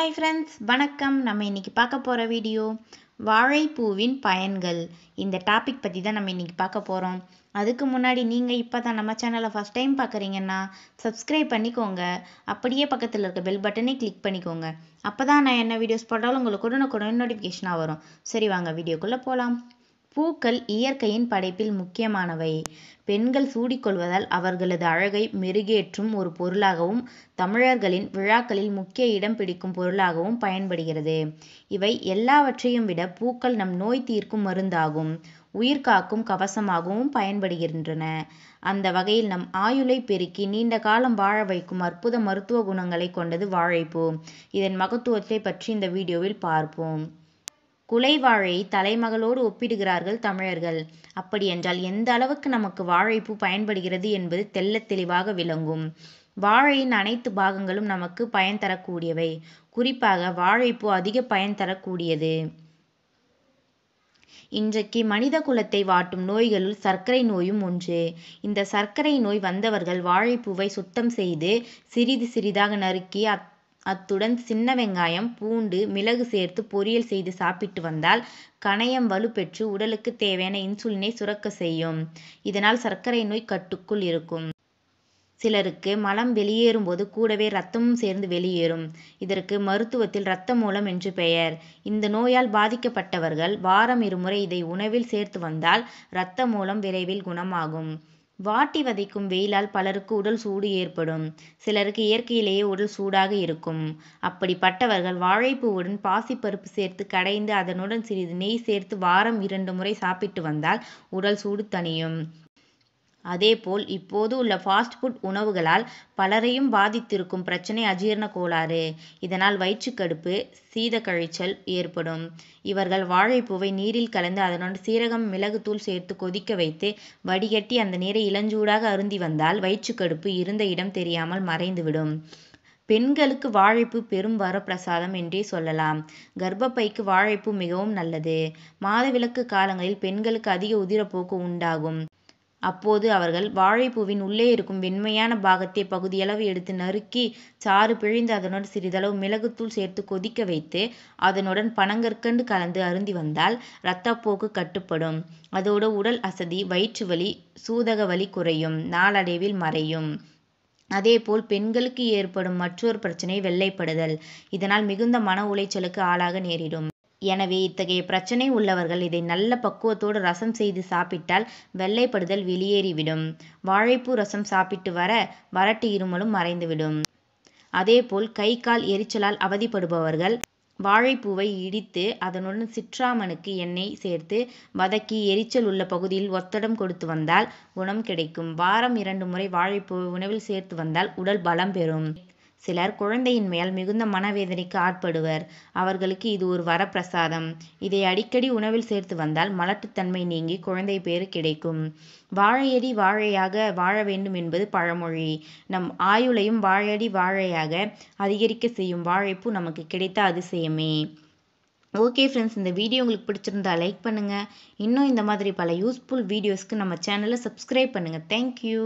Hi friends வணக்கம் நம்ம இன்னைக்கு பார்க்க போகிற வீடியோ வாழைப்பூவின் பயன்கள் இந்த டாபிக் பற்றி தான் நம்ம இன்னைக்கு பார்க்க போகிறோம் அதுக்கு முன்னாடி நீங்கள் இப்போ தான் நம்ம சேனலை ஃபஸ்ட் டைம் பார்க்குறீங்கன்னா சப்ஸ்கிரைப் பண்ணிக்கோங்க அப்படியே பக்கத்தில் இருக்க பெல் பட்டனை கிளிக் பண்ணிக்கோங்க அப்போ தான் நான் என்ன வீடியோஸ் போட்டாலும் உங்களுக்கு உடனுக்குடன் நோட்டிஃபிகேஷனாக வரும் சரி வாங்க வீடியோக்குள்ளே போகலாம் பூக்கள் இயற்கையின் படைப்பில் முக்கியமானவை. பெண்கள் சூடிக்கொள்வதால் அவர்களது அழகை மெருகேற்றும் ஒரு பொருளாகவும், தமிழர்களின் விழாக்களில் முக்கிய இடம் பிடிக்கும் பொருளாகவும் பயன்படுகிறது. இவை எல்லாவற்றையும் விட பூக்கள் நம் நோய் தீர்க்கும் மருந்தாகும், உயிர் காக்கும் கவசமாகவும் பயன்படுகின்றன. அந்த வகையில் நம் ஆயுளை பெருக்கி நீண்ட காலம் வாழ வைக்கும் அற்புத மருத்துவ குணங்களை கொண்டது வாழைப்பூ. இதன் மகத்துவத்தை பற்றி இந்த வீடியோவில் பார்ப்போம். குலை வாழை தலைமகளோடு ஒப்பிடுகிறார்கள் தமிழர்கள். அப்படியென்றால் எந்த அளவுக்கு நமக்கு வாழைப்பூ பயன்படுகிறது என்பது தெல்ல தெளிவாக விளங்கும். வாழையின் அனைத்து பாகங்களும் நமக்கு பயன் தரக்கூடியவை. குறிப்பாக வாழைப்பூ அதிக பயன் தரக்கூடியது. இன்றைக்கு மனித குலத்தை வாட்டும் நோய்களுள் சர்க்கரை நோயும் ஒன்று. இந்த சர்க்கரை நோய் வந்தவர்கள் வாழைப்பூவை சுத்தம் செய்து சிறிது சிறிதாக நறுக்கி அத் அத்துடன் சின்ன வெங்காயம் பூண்டு மிளகு சேர்த்து பொரியல் செய்து சாப்பிட்டு வந்தால் கணையம் வலுப்பெற்று உடலுக்கு தேவையான இன்சுலினை சுரக்க செய்யும் இதனால் சர்க்கரை நோய் கட்டுக்குள் இருக்கும் சிலருக்கு மலம் வெளியேறும் போது கூடவே ரத்தமும் சேர்ந்து வெளியேறும் இதற்கு மருத்துவத்தில் இரத்த மூலம் என்று பெயர் இந்த நோயால் பாதிக்கப்பட்டவர்கள் வாரம் இருமுறை இதை உணவில் சேர்த்து வந்தால் இரத்த மூலம் விரைவில் குணமாகும் வாட்டி வதைக்கும் வெயிலால் பலருக்கு உடல் சூடு ஏற்படும் சிலருக்கு இயற்கையிலேயே உடல் சூடாக இருக்கும் அப்படிப்பட்டவர்கள் வாழைப்பூவுடன் பாசிப்பருப்பு சேர்த்து கடைந்து அதனுடன் சிறிது நெய் சேர்த்து வாரம் இரண்டு முறை சாப்பிட்டு வந்தால் உடல் சூடு தணியும் அதேபோல் இப்போது உள்ள ஃபாஸ்ட் ஃபுட் உணவுகளால் பலரையும் பாதித்திருக்கும் பிரச்சனை அஜீரண கோளாறு இதனால் வயிற்றுக்கடுப்பு சீதக்கழிச்சல் ஏற்படும் இவர்கள் வாழைப்பூவை நீரில் கலந்து அதனோடு சீரகம் மிளகு தூள் சேர்த்து கொதிக்க வைத்து வடிகட்டி அந்த நீரை இளஞ்சூடாக அருந்தி வந்தால் வயிற்றுக்கடுப்பு இருந்த இடம் தெரியாமல் மறைந்துவிடும் பெண்களுக்கு வாழைப்பூ பெரும் வரப்பிரசாதம் என்றே சொல்லலாம் கர்ப்பப்பைக்கு வாழைப்பூ மிகவும் நல்லது மாதவிலக்கு காலங்களில் பெண்களுக்கு அதிக உதிரப்போக்கு உண்டாகும் அப்போது அவர்கள் வாழைப்பூவின் உள்ளே இருக்கும் வெண்மையான பாகத்தை பகுதியளவு எடுத்து நறுக்கி சாறு பிழிந்து அதனுடன் சிறிதளவு மிளகுத்தூள் சேர்த்து கொதிக்க வைத்து அதனுடன் பனங்கற்கண்டு கலந்து அருந்தி வந்தால் இரத்தப்போக்கு கட்டுப்படும் அதோடு உடல் அசதி வயிற்று வலி சூதக வலி குறையும் நாளடைவில் மறையும் அதேபோல் பெண்களுக்கு ஏற்படும் மற்றொரு பிரச்சனை வெள்ளைப்படுதல் இதனால் மிகுந்த மன உளைச்சலுக்கு ஆளாக நேரிடும் எனவே இத்தகைய பிரச்சனை உள்ளவர்கள் இதை நல்ல பக்குவத்தோடு ரசம் செய்து சாப்பிட்டால் வெள்ளைப்படுதல் வெளியேறிவிடும் வாழைப்பூ ரசம் சாப்பிட்டு வர வறட்டு இருமலும் மறைந்துவிடும் அதேபோல் கை கால் எரிச்சலால் அவதிப்படுபவர்கள் வாழைப்பூவை இடித்து அதனுடன் சிற்றாமனுக்கு எண்ணெய் சேர்த்து வதக்கி எரிச்சல் உள்ள பகுதியில் ஒத்தடம் கொடுத்து வந்தால் குணம் கிடைக்கும் வாரம் இரண்டு முறை வாழைப்பூவை உணவில் சேர்த்து வந்தால் உடல் பலம் பெறும் சிலர் குழந்தையின்மையால் மிகுந்த மனவேதனைக்கு ஆட்படுவர் அவர்களுக்கு இது ஒரு வரப்பிரசாதம் இதை அடிக்கடி உணவில் சேர்த்து வந்தால் மலட்டுத்தன்மை நீங்கி குழந்தை பேறு கிடைக்கும் வாழையடி வாழையாக வாழ வேண்டும் என்பது பழமொழி நம் ஆயுளையும் வாழையடி வாழையாக அதிகரிக்க செய்யும் வாழைப்பூ நமக்கு கிடைத்த அதிசயமே ஓகே ஃப்ரெண்ட்ஸ் இந்த வீடியோ உங்களுக்கு பிடிச்சிருந்தா லைக் பண்ணுங்கள் இன்னும் இந்த மாதிரி பல யூஸ்ஃபுல் வீடியோஸ்க்கு நம்ம சேனலை சப்ஸ்கிரைப் பண்ணுங்கள் தேங்க்யூ